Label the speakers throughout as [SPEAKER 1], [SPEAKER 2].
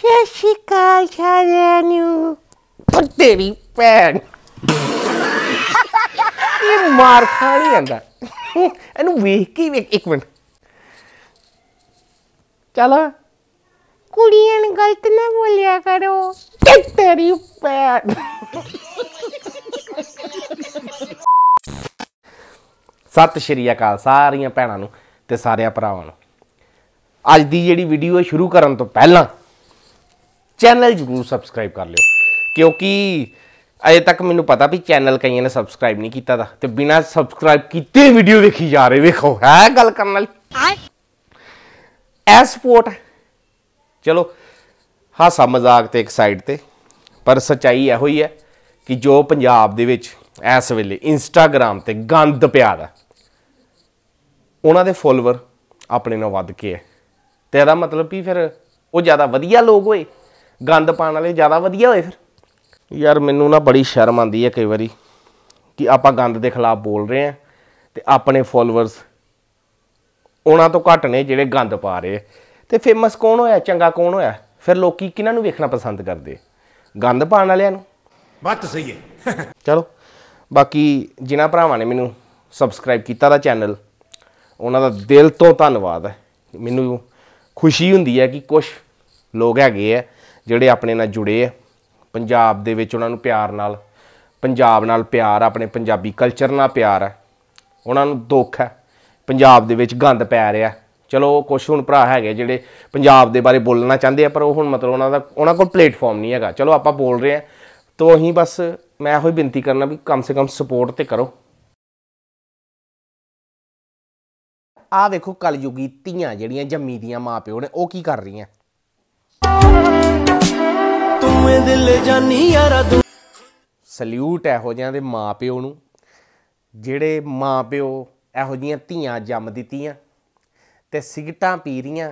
[SPEAKER 1] ਸਤਿ ਸ਼੍ਰੀ ਅਕਾਲ ਸਾਰਿਆਂ ਨੂੰ ਉਹ ਤੇਰੀ ਭੈਣ ਇਹ ਮਾਰ ਖਾ ਨਹੀਂ ਜਾਂਦਾ ਇਹਨੂੰ ਵੇਖ ਕੇ ਵੇਖ ਇੱਕ ਮਿੰਟ ਚਲ ਕੁੜੀਆਂ ਨੇ ਗਲਤ ਨਾ ਬੋਲਿਆ ਕਰੋ ਤੇ ਤੇਰੀ ਭੈਣ ਸਤਿ ਸ਼੍ਰੀ ਅਕਾਲ ਸਾਰੀਆਂ ਭੈਣਾਂ ਨੂੰ ਤੇ ਸਾਰਿਆਂ ਭਰਾਵਾਂ ਨੂੰ ਅੱਜ ਦੀ ਜਿਹੜੀ ਵੀਡੀਓ ਸ਼ੁਰੂ ਕਰਨ ਤੋਂ ਪਹਿਲਾਂ ਚੈਨਲ ਜਰੂਰ ਸਬਸਕ੍ਰਾਈਬ ਕਰ ਲਿਓ ਕਿਉਂਕਿ ਅਜੇ ਤੱਕ ਮੈਨੂੰ ਪਤਾ ਵੀ ਚੈਨਲ ਕਈਆਂ ਨੇ ਸਬਸਕ੍ਰਾਈਬ ਨਹੀਂ ਕੀਤਾ ਦਾ ਤੇ ਬਿਨਾ ਸਬਸਕ੍ਰਾਈਬ ਕੀਤੇ ਵੀਡੀਓ ਦੇਖੀ ਜਾ ਰਹੇ ਵੇਖੋ ਹੈ ਗੱਲ ਕਰਨ ਵਾਲੀ ਐ ਸਪੋਰਟ ਚਲੋ ਹਾਸਾ ਮਜ਼ਾਕ ਤੇ ਇੱਕ ਸਾਈਡ ਤੇ ਪਰ ਸਚਾਈ ਇਹੋ ਹੀ ਹੈ ਕਿ ਜੋ ਪੰਜਾਬ ਦੇ ਵਿੱਚ ਇਸ ਵੇਲੇ ਇੰਸਟਾਗ੍ਰam ਤੇ ਗੰਦ ਪਿਆ ਦਾ ਉਹਨਾਂ ਦੇ ਫੋਲੋਅਰ ਆਪਣੇ ਨਾਲ ਵੱਧ ਕੇ ਹੈ ਤੇ ਇਹਦਾ ਮਤਲਬ ਵੀ ਫਿਰ ਉਹ ਜ਼ਿਆਦਾ ਵਧੀਆ ਲੋਕ ਹੋਏ ਗੰਦ ਪਾਣ ਵਾਲੇ ਜ਼ਿਆਦਾ ਵਧੀਆ ਹੋਏ ਫਿਰ ਯਾਰ ਮੈਨੂੰ ਨਾ ਬੜੀ ਸ਼ਰਮ ਆਉਂਦੀ ਹੈ ਕਈ ਵਾਰੀ ਕਿ ਆਪਾਂ ਗੰਦ ਦੇ ਖਿਲਾਫ ਬੋਲ ਰਹੇ ਆ ਤੇ ਆਪਣੇ ਫੋਲੋਅਰਸ ਉਹਨਾਂ ਤੋਂ ਘੱਟ ਨੇ ਜਿਹੜੇ ਗੰਦ ਪਾ ਰਹੇ ਤੇ ਫੇਮਸ ਕੌਣ ਹੋਇਆ ਚੰਗਾ ਕੌਣ ਹੋਇਆ ਫਿਰ ਲੋਕੀ ਕਿਹਨਾਂ ਨੂੰ ਵੇਖਣਾ ਪਸੰਦ ਕਰਦੇ ਗੰਦ ਪਾਣ ਵਾਲਿਆਂ ਨੂੰ ਬੱਤ ਸਹੀ ਹੈ ਚਲੋ ਬਾਕੀ ਜਿਨ੍ਹਾਂ ਭਰਾਵਾਂ ਨੇ ਮੈਨੂੰ ਸਬਸਕ੍ਰਾਈਬ ਕੀਤਾ ਦਾ ਚੈਨਲ ਉਹਨਾਂ ਦਾ ਦਿਲ ਤੋਂ ਧੰਨਵਾਦ ਹੈ ਮੈਨੂੰ ਖੁਸ਼ੀ ਹੁੰਦੀ ਹੈ ਕਿ ਕੁਝ ਲੋਕ ਹੈਗੇ ਆ ਜਿਹੜੇ ਆਪਣੇ ਨਾਲ ਜੁੜੇ ਆ ਪੰਜਾਬ ਦੇ ਵਿੱਚ ਉਹਨਾਂ ਨੂੰ ਪਿਆਰ ਨਾਲ ਪੰਜਾਬ ਨਾਲ ਪਿਆਰ ਆਪਣੇ ਪੰਜਾਬੀ ਕਲਚਰ ਨਾਲ ਪਿਆਰ ਹੈ ਉਹਨਾਂ ਨੂੰ ਦੁੱਖ ਹੈ ਪੰਜਾਬ ਦੇ ਵਿੱਚ ਗੰਦ ਪੈ ਰਿਹਾ ਚਲੋ ਕੁਝ ਹੁਣ ਭਰਾ ਹੈਗੇ ਜਿਹੜੇ ਪੰਜਾਬ ਦੇ ਬਾਰੇ ਬੋਲਣਾ ਚਾਹੁੰਦੇ ਆ ਪਰ ਉਹ ਹੁਣ ਮਤਲਬ ਉਹਨਾਂ ਦਾ ਉਹਨਾਂ ਕੋਲ ਪਲੇਟਫਾਰਮ ਨਹੀਂ ਹੈਗਾ ਚਲੋ ਆਪਾਂ ਬੋਲ ਰਹੇ ਆ ਤੋ ਅਸੀਂ ਬਸ ਮੈਂ ਇਹੋ ਹੀ ਬੇਨਤੀ ਕਰਨਾ ਵੀ ਕਮ ਸੇ ਕਮ ਸਪੋਰਟ ਤੇ ਕਰੋ ਆ ਦੇਖੋ ਕਲਯੁਗੀ ਤੀਆਂ ਜਿਹੜੀਆਂ ਜੰਮੀ ਦੀਆਂ ਮਾਪਿਓ ਨੇ ਉਹ ਕੀ ਕਰ ਰਹੀਆਂ ਦੂਏ ਦਿਲ ਜਾਨੀ ਯਾਰਾ ਦੂ ਸਲੂਟ ਇਹੋ ਜਿਹਾਂ ਦੇ ਮਾਪਿਓ ਨੂੰ ਜਿਹੜੇ ਮਾਪਿਓ ਇਹੋ ਜੀਆਂ ਧੀਆਂ ਜੰਮ ਦਿੱਤੀਆਂ ਤੇ ਸਿਗਟਾਂ ਪੀ ਰੀਆਂ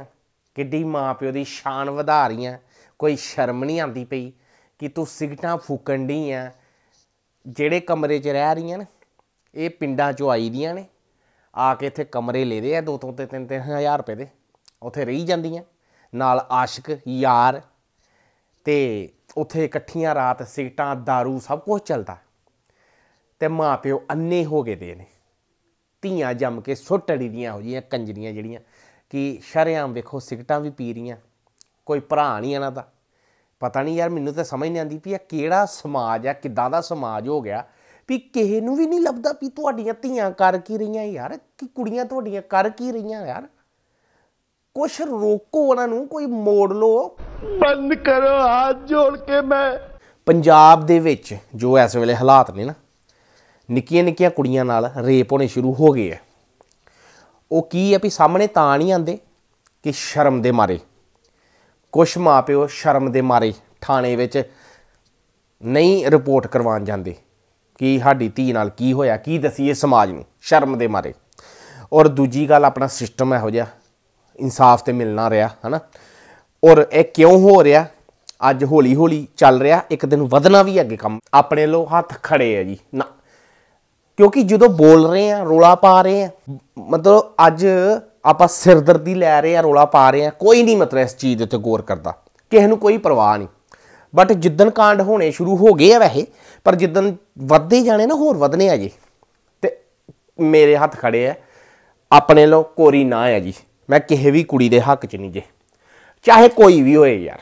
[SPEAKER 1] ਕਿੱਡੀ ਮਾਪਿਓ ਦੀ ਸ਼ਾਨ ਵਧਾ ਰੀਆਂ ਕੋਈ ਸ਼ਰਮ ਨਹੀਂ ਆਂਦੀ ਪਈ ਕਿ ਤੂੰ ਸਿਗਟਾਂ ਫੂਕਣ ਢੀ ਆ ਜਿਹੜੇ ਕਮਰੇ 'ਚ ਰਹਿ ਰੀਆਂ ਨੇ ਇਹ ਪਿੰਡਾਂ 'ਚੋਂ ਆਈ ਦੀਆਂ ਨੇ ਆ ਕੇ ਇੱਥੇ ਕਮਰੇ ਰਹੇ ਆ 2 ਤੋਂ ਤੇ 3 ਹਜ਼ਾਰ ਰੁਪਏ ਦੇ ਉੱਥੇ ਰਹੀ ਜਾਂਦੀਆਂ ਨਾਲ ਆਸ਼ਿਕ ਯਾਰ ਤੇ ਉੱਥੇ ਇਕੱਠੀਆਂ ਰਾਤ ਸੀਟਾਂ दारू ਸਭ ਕੁਝ ਚੱਲਦਾ ਤੇ ਮਾਪਿਓ ਅੰਨੇ ਹੋ ਗਏ ਦੇ ਨੇ ਧੀਆਂ ਜੰਮ ਕੇ ਸੁੱਟੜੀ ਦੀਆਂ ਹੋ ਜੀਆਂ ਕੰਜਰੀਆਂ ਜਿਹੜੀਆਂ ਕਿ ਸ਼ਰਿਆਮ ਵੇਖੋ ਸਿਗਟਾਂ ਵੀ ਪੀ ਰੀਆਂ ਕੋਈ ਭਰਾ ਨਹੀਂ ਇਹਨਾਂ ਦਾ ਪਤਾ ਨਹੀਂ ਯਾਰ ਮੈਨੂੰ ਤਾਂ ਸਮਝ ਨਹੀਂ ਆਂਦੀ ਵੀ ਇਹ ਕਿਹੜਾ ਸਮਾਜ ਆ ਕਿਦਾਂ ਦਾ ਸਮਾਜ ਹੋ ਗਿਆ ਵੀ ਕਿਸੇ ਨੂੰ ਵੀ ਨਹੀਂ ਲੱਭਦਾ ਵੀ ਤੁਹਾਡੀਆਂ ਧੀਆਂ ਕਰ ਕੀ ਰਹੀਆਂ ਯਾਰ ਕਿ ਕੁੜੀਆਂ ਤੁਹਾਡੀਆਂ ਕਰ ਕੀ ਰਹੀਆਂ ਯਾਰ ਕੁਛ ਰੋਕੋ ਉਹਨਾਂ ਨੂੰ ਕੋਈ ਮੋੜ ਲਓ ਬੰਦ ਕਰੋ ਹੱਥ ਜੋੜ ਕੇ ਮੈਂ ਪੰਜਾਬ ਦੇ ਵਿੱਚ ਜੋ ਇਸ ਵੇਲੇ ਹਾਲਾਤ ਨੇ ਨਾ ਨਿੱਕੀਆਂ ਨਿੱਕੀਆਂ ਕੁੜੀਆਂ ਨਾਲ ਰੇਪ ਹੋਣੇ ਸ਼ੁਰੂ ਹੋ ਗਏ ਆ ਉਹ ਕੀ ਆ ਵੀ ਸਾਹਮਣੇ ਤਾਂ ਨਹੀਂ ਆਂਦੇ ਕਿ ਸ਼ਰਮ ਦੇ ਮਾਰੇ ਕੁਛ ਮਾਪਿਓ ਸ਼ਰਮ ਦੇ ਮਾਰੇ ਥਾਣੇ ਵਿੱਚ ਨਹੀਂ ਰਿਪੋਰਟ ਕਰਵਾਉਣ ਜਾਂਦੇ ਕਿ ਸਾਡੀ ਧੀ ਨਾਲ ਕੀ ਹੋਇਆ ਕੀ ਦਸੀਏ ਸਮਾਜ ਨੂੰ ਸ਼ਰਮ ਦੇ ਮਾਰੇ ਔਰ ਦੂਜੀ ਗੱਲ ਆਪਣਾ ਸਿਸਟਮ ਇਹੋ ਜਿਹਾ ਇਨਸਾਫ ਤੇ ਮਿਲਣਾ ਰਿਹਾ ਹਨਾ ਔਰ ਇਹ ਕਿਉਂ ਹੋ ਰਿਹਾ ਅੱਜ ਹੌਲੀ ਹੌਲੀ ਚੱਲ ਰਿਹਾ ਇੱਕ ਦਿਨ ਵਧਣਾ ਵੀ ਅੱਗੇ ਕੰਮ ਆਪਣੇ ਲੋ ਹੱਥ ਖੜੇ ਆ ਜੀ ਨਾ ਕਿਉਂਕਿ ਜਦੋਂ ਬੋਲ ਰਹੇ ਆ ਰੋਲਾ ਪਾ ਰਹੇ ਆ ਮਤਲਬ ਅੱਜ ਆਪਾਂ ਸਿਰਦਰਦੀ ਲੈ ਰਹੇ ਆ ਰੋਲਾ ਪਾ ਰਹੇ ਆ ਕੋਈ ਨਹੀਂ ਮਤਲਬ ਇਸ ਚੀਜ਼ ਦੇ ਉੱਤੇ ਗੌਰ ਕਰਦਾ ਕਿਸੇ ਨੂੰ ਕੋਈ ਪਰਵਾਹ ਨਹੀਂ ਬਟ ਜਿੱਦਨ ਕਾਂਡ ਹੋਣੇ ਸ਼ੁਰੂ ਹੋ ਗਏ ਆ ਵੈਸੇ ਪਰ ਜਿੱਦਨ ਵੱਧਦੇ ਜਾਣੇ ਨਾ ਹੋਰ ਵਧਨੇ ਆ ਜੀ ਤੇ ਮੇਰੇ ਹੱਥ ਖੜੇ ਆ ਆਪਣੇ ਲੋ ਕੋਰੀ ਨਾ ਆ ਜੀ ਮੈਂ ਕਿਸੇ ਵੀ ਕੁੜੀ ਦੇ ਹੱਕ 'ਚ ਨਹੀਂ ਜੇ ਚਾਹੇ ਕੋਈ ਵੀ ਹੋਏ ਯਾਰ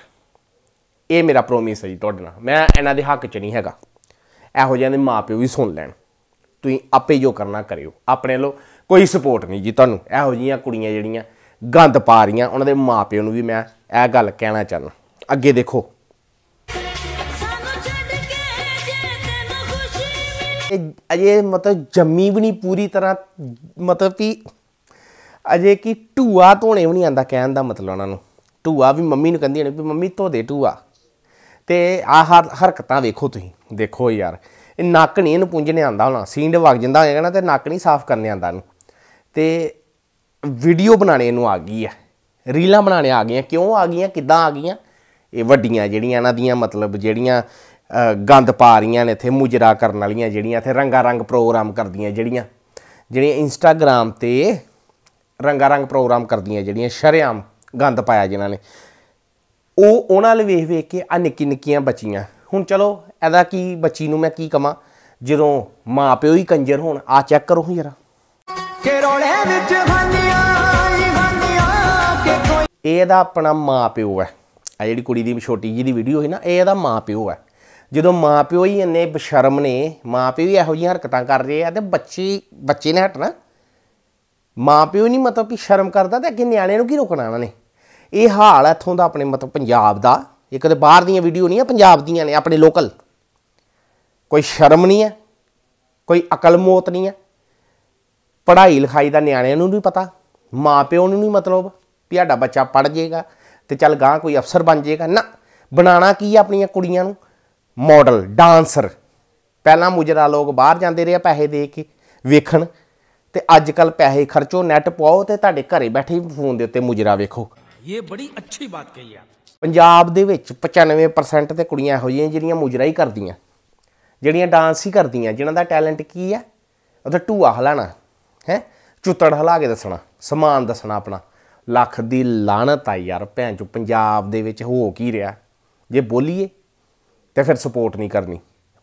[SPEAKER 1] ਇਹ ਮੇਰਾ ਪ੍ਰੋਮਿਸ ਹੈ ਜੀ ਤੁਹਾਡੇ ਨਾਲ ਮੈਂ ਇਹਨਾਂ ਦੇ ਹੱਕ 'ਚ ਨਹੀਂ ਹੈਗਾ ਇਹੋ ਜਿਹੇ ਦੇ ਮਾਪਿਓ ਵੀ ਸੁਣ ਲੈਣ ਤੁਸੀਂ ਆਪੇ ਜੋ ਕਰਨਾ ਕਰਿਓ ਆਪਣੇ ਲੋ ਕੋਈ ਸਪੋਰਟ ਨਹੀਂ ਜੀ ਤੁਹਾਨੂੰ ਇਹੋ ਜੀਆਂ ਕੁੜੀਆਂ ਜਿਹੜੀਆਂ ਗੰਦ ਪਾ ਰਹੀਆਂ ਉਹਨਾਂ ਦੇ ਮਾਪਿਓ ਨੂੰ ਵੀ ਮੈਂ ਇਹ ਗੱਲ ਕਹਿਣਾ ਚਾਹੁੰਦਾ ਅੱਗੇ ਦੇਖੋ ਅਜੇ ਮਤਲਬ ਜੰਮੀ ਵੀ ਨਹੀਂ ਪੂਰੀ ਤਰ੍ਹਾਂ ਮਤਲਬ ਕਿ ਅਜੇ ਕਿ ਢੂਆ ਧੋਣੇ ਵੀ ਨਹੀਂ ਆਂਦਾ ਕਹਿਣ ਦਾ ਮਤਲਬ ਉਹਨਾਂ ਨੂੰ ਢੂਆ ਵੀ ਮੰਮੀ ਨੂੰ ਕਹਿੰਦੀ ਹਣੀ ਵੀ ਮੰਮੀ ਧੋ ਦੇ ਢੂਆ ਤੇ ਆ ਹਰਕਤਾਂ ਵੇਖੋ ਤੁਸੀਂ ਦੇਖੋ ਯਾਰ ਇਹ ਨੱਕ ਨਹੀਂ ਇਹਨੂੰ ਪੁੰਝਣੇ ਆਂਦਾ ਹੋਣਾ ਸੀਂਡ ਵਗ ਜਾਂਦਾ ਹੋਏਗਾ ਨਾ ਤੇ ਨੱਕ ਨਹੀਂ ਸਾਫ਼ ਕਰਨੇ ਆਂਦਾ ਇਹਨੂੰ ਤੇ ਵੀਡੀਓ ਬਣਾਣੇ ਇਹਨੂੰ ਆ ਗਈ ਹੈ ਰੀਲਾਂ ਬਣਾਣੇ ਆ ਗਈਆਂ ਕਿਉਂ ਆ ਗਈਆਂ ਕਿੱਦਾਂ ਆ ਗਈਆਂ ਇਹ ਵੱਡੀਆਂ ਜਿਹੜੀਆਂ ਇਹਨਾਂ ਦੀਆਂ ਮਤਲਬ ਜਿਹੜੀਆਂ ਗੰਦ ਪਾ ਰਹੀਆਂ ਨੇ ਇੱਥੇ ਮੁਜਰਾ ਕਰਨ ਵਾਲੀਆਂ ਜਿਹੜੀਆਂ ਇੱਥੇ ਰੰਗਾ ਰੰਗ ਪ੍ਰੋਗਰਾਮ ਕਰਦੀਆਂ ਜਿਹੜੀਆਂ ਜਿਹੜੀਆਂ ਇੰਸਟਾਗ੍ਰam ਤੇ ਰੰਗਾਰੰਗ ਪ੍ਰੋਗਰਾਮ ਕਰਦੀਆਂ ਜਿਹੜੀਆਂ ਸ਼ਰਿਆਮ ਗੰਦ ਪਾਇਆ ਜਿਨ੍ਹਾਂ ਨੇ ਉਹ ਉਹਨਾਂ ਲਈ ਵੇਖ ਵੇਖ ਕੇ ਆ ਨਿੱਕੀ ਨਿੱਕੀਆਂ ਬੱਚੀਆਂ ਹੁਣ ਚਲੋ ਇਹਦਾ ਕੀ ਬੱਚੀ ਨੂੰ ਮੈਂ ਕੀ ਕਵਾਂ ਜਦੋਂ ਮਾਪਿਓ ਹੀ ਕੰਜਰ ਹੋਣ ਆ ਚੈੱਕ ਕਰੋ ਯਾਰਾ ਕਿ ਰੋਲੇ ਵਿੱਚ ਕੋਈ ਇਹ ਇਹਦਾ ਆਪਣਾ ਮਾਪਿਓ ਹੈ ਆ ਜਿਹੜੀ ਕੁੜੀ ਦੀ ਛੋਟੀ ਜੀ ਦੀ ਵੀਡੀਓ ਹੈ ਨਾ ਇਹ ਇਹਦਾ ਮਾਪਿਓ ਹੈ ਜਦੋਂ ਮਾਪਿਓ ਹੀ ਇੰਨੇ ਬਸ਼ਰਮ ਨੇ ਮਾਪਿਓ ਹੀ ਇਹੋ ਜਿਹੀਆਂ ਹਰਕਤਾਂ ਕਰ ਰਹੇ ਆ ਤੇ ਬੱਚੀ ਬੱਚੇ ਨੇ ਹਟਣਾ ਮਾਪਿਓ ਨਹੀਂ ਮਤਲਬ ਕਿ ਸ਼ਰਮ ਕਰਦਾ ਤੇ ਅੱਗੇ ਨਿਆਣਿਆਂ ਨੂੰ ਕੀ ਰੋਕਣਾ ਉਹਨਾਂ ਨੇ ਇਹ ਹਾਲ ਇਥੋਂ ਦਾ ਆਪਣੇ ਮਤਲਬ ਪੰਜਾਬ ਦਾ ਇਹ ਕਦੇ ਬਾਹਰ ਦੀਆਂ ਵੀਡੀਓ ਨਹੀਂ ਆ ਪੰਜਾਬ ਦੀਆਂ ਨੇ ਆਪਣੇ ਲੋਕਲ ਕੋਈ ਸ਼ਰਮ ਨਹੀਂ ਹੈ ਕੋਈ ਅਕਲ ਮੋਤ ਨਹੀਂ ਹੈ ਪੜ੍ਹਾਈ ਲਿਖਾਈ ਦਾ ਨਿਆਣਿਆਂ ਨੂੰ ਵੀ ਪਤਾ ਮਾਪਿਓ ਨੂੰ ਨਹੀਂ ਮਤਲਬ ਵੀ ਸਾਡਾ ਬੱਚਾ ਪੜ ਜਾਏਗਾ ਤੇ ਚੱਲ ਗਾਂ ਕੋਈ ਅਫਸਰ ਬਣ ਜਾਏਗਾ ਨਾ ਬਣਾਣਾ ਕੀ ਆ ਆਪਣੀਆਂ ਕੁੜੀਆਂ ਨੂੰ ਮਾਡਲ ਡਾਂਸਰ ਪਹਿਲਾਂ ਮੁਜਰਾ ਲੋਕ ਬਾਹਰ ਜਾਂਦੇ ਰਹੇ ਪੈਸੇ ਦੇ ਕੇ ਵੇਖਣ ਤੇ ਅੱਜ ਕੱਲ ਪੈਸੇ ਖਰਚੋ ਨੈਟ ਪਾਓ ਤੇ ਤੁਹਾਡੇ ਘਰੇ ਬੈਠੇ ਫੋਨ ਦੇ ਉੱਤੇ ਮੁਜਰਾ ਵੇਖੋ ਇਹ ਬੜੀ ਅੱਛੀ ਬਾਤ ਕਹੀ ਆ ਪੰਜਾਬ ਦੇ ਵਿੱਚ 95% ਤੇ ਕੁੜੀਆਂ ਇਹੋ ਜਿਹੀਆਂ ਜਿਹੜੀਆਂ ਮੁਜਰਾ ਹੀ ਕਰਦੀਆਂ ਜਿਹੜੀਆਂ ਡਾਂਸ ਹੀ ਕਰਦੀਆਂ ਜਿਨ੍ਹਾਂ ਦਾ ਟੈਲੈਂਟ ਕੀ ਆ ਉਹਦਾ ਟੂਆ ਹਲਾਣਾ ਹੈ ਚੁੱਤੜ ਹਲਾ ਕੇ ਦੱਸਣਾ ਸਮਾਨ ਦੱਸਣਾ ਆਪਣਾ ਲੱਖ ਦੀ ਲਾਣਤ ਆ ਯਾਰ ਭੈਣ ਪੰਜਾਬ ਦੇ ਵਿੱਚ ਹੋ ਕੀ ਰਿਹਾ ਜੇ ਬੋਲੀਏ ਤੇ ਫਿਰ ਸਪੋਰਟ ਨਹੀਂ ਕਰਨੀ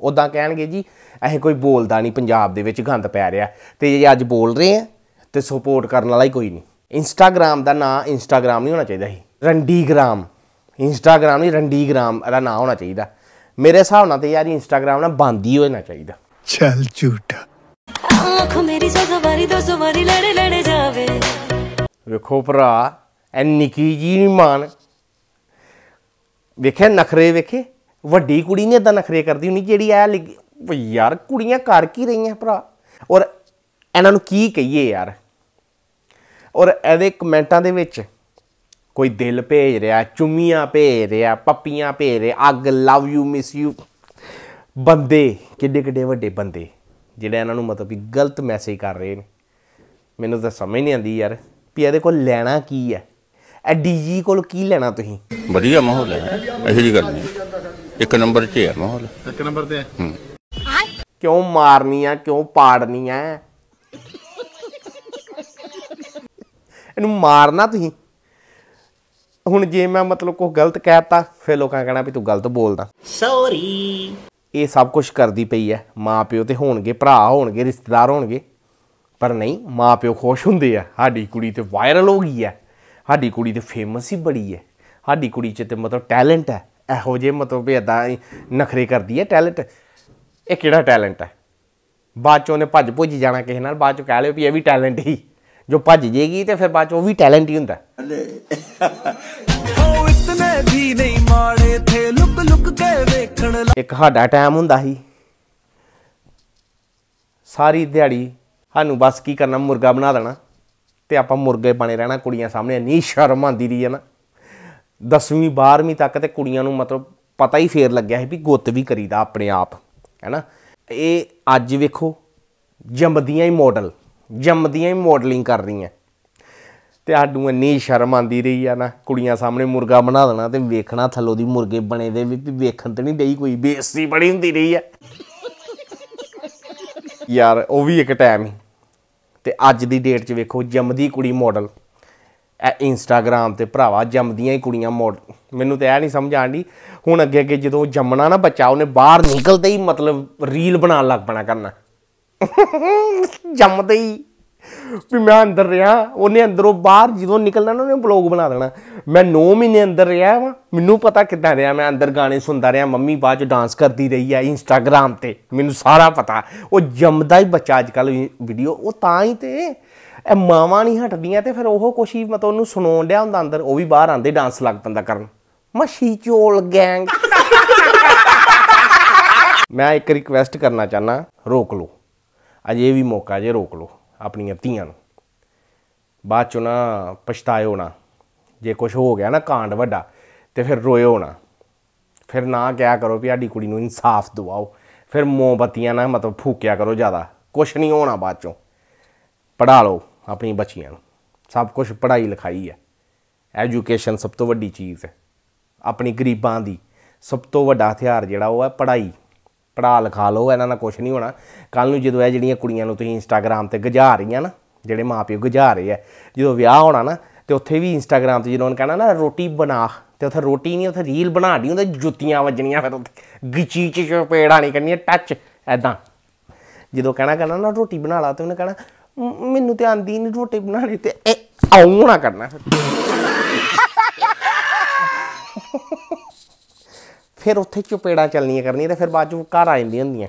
[SPEAKER 1] ਉਦਾਂ ਕਹਿਣਗੇ ਜੀ ਇਹ ਕੋਈ ਬੋਲਦਾ ਨਹੀਂ ਪੰਜਾਬ ਦੇ ਵਿੱਚ ਗੰਦ ਪੈ ਰਿਹਾ ਤੇ ਜੇ ਅੱਜ ਬੋਲ ਰਹੇ ਆ ਤੇ ਸਪੋਰਟ ਕਰਨ ਵਾਲਾ ਹੀ ਕੋਈ ਨਹੀਂ ਇੰਸਟਾਗ੍ਰam ਦਾ ਨਾਮ ਇੰਸਟਾਗ੍ਰam ਨਹੀਂ ਹੋਣਾ ਚਾਹੀਦਾ ਸੀ ਰੰਡੀਗ੍ਰam ਇੰਸਟਾਗ੍ਰam ਨਹੀਂ ਰੰਡੀਗ੍ਰam ਦਾ ਨਾਮ ਹੋਣਾ ਚਾਹੀਦਾ ਮੇਰੇ ਹਿਸਾਬ ਨਾਲ ਤੇ ਯਾਰ ਇੰਸਟਾਗ੍ਰam ਨਾ ਬੰਦ ਹੀ ਹੋਣਾ ਚਾਹੀਦਾ ਚੱਲ ਝੂਠਾ ਅੱਖ ਮੇਰੀ ਸਗਵਾਰੀ ਦੋ ਸਵਾਰੀ ਲੜੇ ਲੜੇ ਜਾਵੇ ਵੇਖੋ ਭਰਾ ਐ ਨਿੱਕੀ ਜੀ ਨਹੀਂ ਮਾਨ ਵੇਖਿਆ ਨਖਰੇ ਵੇਖੇ ਵੱਡੀ ਕੁੜੀ ਨੇ ਇਦਾਂ ਨਖਰੇ ਕਰਦੀ ਹੁੰਨੀ ਜਿਹੜੀ ਆ ਉਹ ਯਾਰ ਕੁੜੀਆਂ ਕਰ ਕੀ ਰਹੀਆਂ ਭਰਾ ਔਰ ਇਹਨਾਂ ਨੂੰ ਕੀ ਕਹੀਏ ਯਾਰ ਔਰ ਇਹਦੇ ਕਮੈਂਟਾਂ ਦੇ ਵਿੱਚ ਕੋਈ ਦਿਲ ਭੇਜ ਰਿਹਾ ਚੁੰਮੀਆਂ ਭੇਜ ਰਿਹਾ ਪੱਪੀਆਂ ਭੇਜ ਰਿਹਾ ਅੱਗ ਲਵ ਯੂ ਮਿਸ ਯੂ ਬੰਦੇ ਕਿੱਡੇ ਕਿੱਡੇ ਵੱਡੇ ਬੰਦੇ ਜਿਹੜੇ ਇਹਨਾਂ ਨੂੰ ਮਤਲਬ ਕਿ ਗਲਤ ਮੈਸੇਜ ਕਰ ਰਹੇ ਨੇ ਮੈਨੂੰ ਤਾਂ ਸਮਝ ਨਹੀਂ ਆਂਦੀ ਯਾਰ ਵੀ ਇਹਦੇ ਕੋਲ ਲੈਣਾ ਕੀ ਹੈ ਐ ਡੀਜੀ ਕੋਲ ਕੀ ਲੈਣਾ ਤੁਸੀਂ ਵਧੀਆ ਮਾਹੌਲ ਹੈ ਇਹੋ ਜੀ ਗੱਲ ਨਹੀਂ ਇੱਕ ਨੰਬਰ 'ਚ ਹੈ ਮਾਹੌਲ ਇੱਕ ਨੰਬਰ ਤੇ ਹੈ ਹੂੰ ਕਿਉਂ ਮਾਰਨੀ ਆ ਕਿਉਂ ਪਾੜਨੀ ਆ ਇਹਨੂੰ ਮਾਰਨਾ ਤੁਸੀਂ ਹੁਣ ਜੇ ਮੈਂ ਮਤਲਬ ਕੋਈ ਗਲਤ ਕਹਿਤਾ ਫਿਰ ਲੋਕਾਂ ਕਹਿਣਾ ਵੀ ਤੂੰ ਗਲਤ ਬੋਲਦਾ ਸੌਰੀ ਇਹ ਸਭ ਕੁਝ ਕਰਦੀ ਪਈ ਐ ਮਾਪਿਓ ਤੇ ਹੋਣਗੇ ਭਰਾ ਹੋਣਗੇ ਰਿਸ਼ਤੇਦਾਰ ਹੋਣਗੇ ਪਰ ਨਹੀਂ ਮਾਪਿਓ ਖੁਸ਼ ਹੁੰਦੇ ਆ ਸਾਡੀ ਕੁੜੀ ਤੇ ਵਾਇਰਲ ਹੋ ਗਈ ਐ ਸਾਡੀ ਕੁੜੀ ਤੇ ਫੇਮਸ ਹੀ ਬੜੀ ਐ ਸਾਡੀ ਕੁੜੀ 'ਚ ਤੇ ਮਤਲਬ ਟੈਲੈਂਟ ਐ ਇਹੋ ਜੇ ਮਤਲਬ ਵੀ ਇਦਾਂ ਨਖਰੇ ਕਰਦੀ ਐ ਟੈਲੈਂਟ ਇਹ ਕਿਹੜਾ ਟੈਲੈਂਟ ਹੈ ਬਾਅਦ ਚ ਉਹਨੇ ਭੱਜ ਭੁੱਜ ਜਾਣਾ ਕਿਸੇ ਨਾਲ ਬਾਅਦ ਚ ਕਹਿ ਲਿਓ ਵੀ ਇਹ ਵੀ ਟੈਲੈਂਟ ਹੀ ਜੋ ਭੱਜ ਜੇਗੀ ਤੇ ਫਿਰ ਬਾਅਦ ਚ ਉਹ ਵੀ ਟੈਲੈਂਟ ਹੀ ਹੁੰਦਾ ਉਹ ਇਤਨੇ ਵੀ ਨਹੀਂ ਮਾੜੇ ਥੇ ਲੁਕ ਲੁਕ ਕੇ ਵੇਖਣ ਲਾ ਇੱਕ ਸਾਡਾ ਟਾਈਮ ਹੁੰਦਾ ਸੀ ਸਾਰੀ ਦਿਹਾੜੀ ਸਾਨੂੰ ਬਸ ਕੀ ਕਰਨਾ ਮੁਰਗਾ ਬਣਾ ਦੇਣਾ ਤੇ ਆਪਾਂ ਮੁਰਗੇ ਬਣੇ ਰਹਿਣਾ ਕੁੜੀਆਂ ਸਾਹਮਣੇ ਨਹੀਂ ਸ਼ਰਮ ਆਂਦੀ ਰਹੀ ਹੈ ਨਾ 10ਵੀਂ 12ਵੀਂ ਤੱਕ ਤੇ ਕੁੜੀਆਂ ਨੂੰ ਮਤਲਬ ਪਤਾ ਹੀ ਫੇਰ ਲੱਗਿਆ ਸੀ ਵੀ ਗੁੱਤ ਵੀ ਕਰੀਦਾ ਆਪਣੇ ਆਪ ਹੈਨਾ ਇਹ ਅੱਜ ਵੇਖੋ ਜੰਮਦੀਆਂ ਹੀ ਮਾਡਲ ਜੰਮਦੀਆਂ ਹੀ ਮਾਡਲਿੰਗ ਕਰ ਰਹੀਆਂ ਤੇ ਆਡੂ ਇੰਨੀ ਸ਼ਰਮ ਆਂਦੀ ਰਹੀ ਆ ਨਾ ਕੁੜੀਆਂ ਸਾਹਮਣੇ ਮੁਰਗਾ ਬਣਾ ਦੇਣਾ ਤੇ ਵੇਖਣਾ ਥੱਲੋਂ ਦੀ ਮੁਰਗੇ ਬਣੇ ਦੇ ਵੀ ਵੇਖਣ ਤੇ ਨਹੀਂ ਦੇਈ ਕੋਈ ਬੇਇੱਜ਼ਤੀ ਬੜੀ ਹੁੰਦੀ ਰਹੀ ਆ ਯਾਰ ਉਹ ਵੀ ਇੱਕ ਟਾਈਮ ਹੀ ਤੇ ਅੱਜ ਦੀ ਡੇਟ 'ਚ ਵੇਖੋ ਜੰਮਦੀ ਕੁੜੀ ਮਾਡਲ ਇੰਸਟਾਗ੍ਰam ਤੇ ਭਰਾਵਾ ਜੰਮਦੀਆਂ ਹੀ ਕੁੜੀਆਂ ਮੋਡ ਮੈਨੂੰ ਤੇ ਇਹ ਨਹੀਂ ਸਮਝ ਆਂਦੀ ਹੁਣ ਅੱਗੇ ਅੱਗੇ ਜਦੋਂ ਜੰਮਣਾ ਨਾ ਬੱਚਾ ਉਹਨੇ ਬਾਹਰ ਨਿਕਲਦੇ ਹੀ ਮਤਲਬ ਰੀਲ ਬਣਾਉਣ ਲੱਗ ਪਣਾ ਕਰਨਾ ਜੰਮਦੇ ਹੀ ਵੀ ਮੈਂ ਅੰਦਰ ਰਿਹਾ ਉਹਨੇ ਅੰਦਰੋਂ ਬਾਹਰ ਜਦੋਂ ਨਿਕਲਣਾ ਉਹਨੇ ਬਲੌਗ ਬਣਾ ਦੇਣਾ ਮੈਂ 9 ਮਹੀਨੇ ਅੰਦਰ ਰਿਹਾ ਵਾਂ ਮੈਨੂੰ ਪਤਾ ਕਿੱਦਾਂ ਰਿਹਾ ਮੈਂ ਅੰਦਰ ਗਾਣੇ ਸੁਣਦਾ ਰਿਹਾ ਮੰਮੀ ਬਾਅਦ ਚ ਡਾਂਸ ਕਰਦੀ ਰਹੀ ਆ ਇੰਸਟਾਗ੍ਰam ਤੇ ਮੈਨੂੰ ਸਾਰਾ ਪਤਾ ਉਹ ਜੰਮਦਾ ਹੀ ਬੱਚਾ ਅੱਜ ਕੱਲ ਵੀਡੀਓ ਉਹ ਤਾਂ ਹੀ ਤੇ ਇਹ ਮਾਵਾਂ ਨਹੀਂ ਹਟਦੀਆਂ ਤੇ ਫਿਰ ਉਹ ਕੁਛ ਹੀ ਮਤਲਬ ਉਹਨੂੰ ਸੁਣਾਉਣ ਡਿਆ ਹੁੰਦਾ ਅੰਦਰ ਉਹ ਵੀ ਬਾਹਰ ਆਂਦੇ ਡਾਂਸ ਲੱਗ ਪੈਂਦਾ ਕਰਨ ਮਸ਼ੀ ਚੋਲ ਗੈਂਗ ਮੈਂ ਇੱਕ ਰਿਕਵੈਸਟ ਕਰਨਾ ਚਾਹਨਾ ਰੋਕ ਲਓ ਅਜੇ ਵੀ ਮੌਕਾ ਜੇ ਰੋਕ ਲਓ ਆਪਣੀਆਂ ਧੀਆਂ ਨੂੰ ਬਾਅਦ ਚੋਂ ਨਾ ਪਛਤਾਇਓ ਨਾ ਜੇ ਕੁਝ ਹੋ ਗਿਆ ਨਾ ਕਾਂਡ ਵੱਡਾ ਤੇ ਫਿਰ ਰੋਇਓ ਨਾ ਫਿਰ ਨਾ ਕਿਆ ਕਰੋ ਵੀ ਸਾਡੀ ਕੁੜੀ ਨੂੰ ਇਨਸਾਫ ਦਿਵਾਓ ਫਿਰ ਮੋਮਬਤੀਆਂ ਨਾ ਮਤਲਬ ਫੂਕਿਆ ਕਰੋ ਜ਼ਿਆਦਾ ਕੁਝ ਨਹੀਂ ਹੋਣਾ ਬਾਅਦ ਚੋਂ ਪੜਾ ਲਓ ਆਪਣੀ ਬੱਚੀਆਂ ਨੂੰ ਸਭ ਕੁਝ ਪੜਾਈ ਲਿਖਾਈ ਹੈ ਐਜੂਕੇਸ਼ਨ ਸਭ ਤੋਂ ਵੱਡੀ ਚੀਜ਼ ਹੈ ਆਪਣੀ ਗਰੀਬਾਂ ਦੀ ਸਭ ਤੋਂ ਵੱਡਾ ਹਥਿਆਰ ਜਿਹੜਾ ਉਹ ਹੈ ਪੜਾਈ ਪੜਾ ਲਿਖਾ ਲਓ ਇਹਨਾਂ ਨਾਲ ਕੁਝ ਨਹੀਂ ਹੋਣਾ ਕੱਲ ਨੂੰ ਜਦੋਂ ਇਹ ਜਿਹੜੀਆਂ ਕੁੜੀਆਂ ਨੂੰ ਤੁਸੀਂ ਇੰਸਟਾਗ੍ਰam ਤੇ ਗੁਜਾ ਰਹੀਆਂ ਨਾ ਜਿਹੜੇ ਮਾਪਿਓ ਗੁਜਾ ਰਹੇ ਆ ਜਦੋਂ ਵਿਆਹ ਹੋਣਾ ਨਾ ਤੇ ਉੱਥੇ ਵੀ ਇੰਸਟਾਗ੍ਰam ਤੇ ਜਦੋਂ ਉਹਨਾਂ ਕਹਿਣਾ ਨਾ ਰੋਟੀ ਬਣਾ ਤੇ ਉੱਥੇ ਰੋਟੀ ਨਹੀਂ ਉੱਥੇ ਰੀਲ ਬਣਾ ਦੀ ਉਹਦੇ ਜੁੱਤੀਆਂ ਵੱਜਣੀਆਂ ਫਿਰ ਉੱਥੇ ਗਿਚੀ ਚ ਪੇੜਾ ਨਹੀਂ ਕਰਨੀ ਟੱਚ ਐਦਾਂ ਜਦੋਂ ਕਹਿਣਾ ਕਹਿਣਾ ਨਾ ਰੋਟੀ ਬਣਾ ਲਾ ਤੇ ਉਹਨੇ ਕਹਿਣਾ ਮੈਨੂੰ ਤੇ ਆਂਦੀ ਨਹੀਂ ਰੋਟੀ ਬਣਾਣੀ ਤੇ ਆਉਂ ਨਾ ਕਰਨਾ ਫਿਰ ਫਿਰ ਉੱਥੇ ਚੁਪੇੜਾ ਚਲਣੀਆਂ ਕਰਨੀਆਂ ਤੇ ਫਿਰ ਬਾਅਦ ਚੋਂ ਘਰ ਆ ਜਾਂਦੀਆਂ ਹੁੰਦੀਆਂ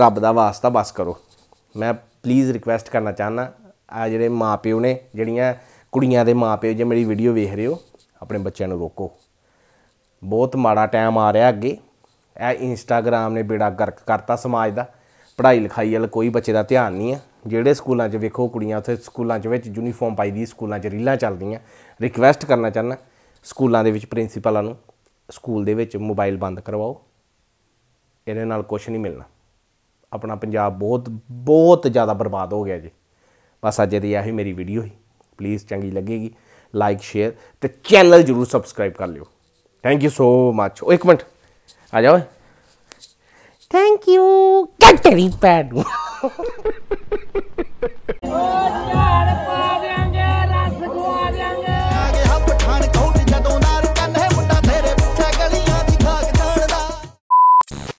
[SPEAKER 1] ਰੱਬ ਦਾ ਵਾਸਤਾ ਬਸ ਕਰੋ ਮੈਂ ਪਲੀਜ਼ ਰਿਕਵੈਸਟ ਕਰਨਾ ਚਾਹਨਾ ਆ ਜਿਹੜੇ ਮਾਪਿਓ ਨੇ ਜਿਹੜੀਆਂ ਕੁੜੀਆਂ ਦੇ ਮਾਪਿਓ ਜੇ ਮੇਰੀ ਵੀਡੀਓ ਵੇਖ ਰਹੇ ਹੋ ਆਪਣੇ ਬੱਚਿਆਂ ਨੂੰ ਰੋਕੋ ਬਹੁਤ ਮਾੜਾ ਟਾਈਮ ਆ ਰਿਹਾ ਅੱਗੇ ਇਹ ਇੰਸਟਾਗ੍ਰam ਨੇ ਬੇੜਾ ਗਰਕ ਕਰਤਾ ਸਮਾਜ ਦਾ ਪੜ੍ਹਾਈ ਲਿਖਾਈ ਵੱਲ ਕੋਈ ਬੱਚੇ ਦਾ ਧਿਆਨ ਨਹੀਂ ਹੈ ਜਿਹੜੇ ਸਕੂਲਾਂ 'ਚ ਵੇਖੋ ਕੁੜੀਆਂ ਉੱਥੇ ਸਕੂਲਾਂ 'ਚ ਵਿੱਚ ਯੂਨੀਫਾਰਮ ਪਾਈ ਦੀ ਸਕੂਲਾਂ 'ਚ ਰੀਲਾਂ ਚੱਲਦੀਆਂ ਰਿਕਵੈਸਟ ਕਰਨਾ ਚਾਹਨਾ ਸਕੂਲਾਂ ਦੇ ਵਿੱਚ ਪ੍ਰਿੰਸੀਪਲਾਂ ਨੂੰ ਸਕੂਲ ਦੇ ਵਿੱਚ ਮੋਬਾਈਲ ਬੰਦ ਕਰਵਾਓ ਇਹਦੇ ਨਾਲ ਕੁਝ ਨਹੀਂ ਮਿਲਣਾ ਆਪਣਾ ਪੰਜਾਬ ਬਹੁਤ ਬਹੁਤ ਜ਼ਿਆਦਾ ਬਰਬਾਦ ਹੋ ਗਿਆ ਜੀ ਬਸ ਅੱਜ ਦੀ ਹੀ ਮੇਰੀ ਵੀਡੀਓ ਹੀ ਪਲੀਜ਼ ਚੰਗੀ ਲੱਗੇਗੀ ਲਾਈਕ ਸ਼ੇਅਰ ਤੇ ਚੈਨਲ ਜਰੂਰ ਸਬਸਕ੍ਰਾਈਬ ਕਰ ਲਿਓ ਥੈਂਕ ਯੂ ਸੋ ਮੱਚ ਉਹ ਇੱਕ ਮਿੰਟ ਆ ਜਾਓ Thank you. Get the pad.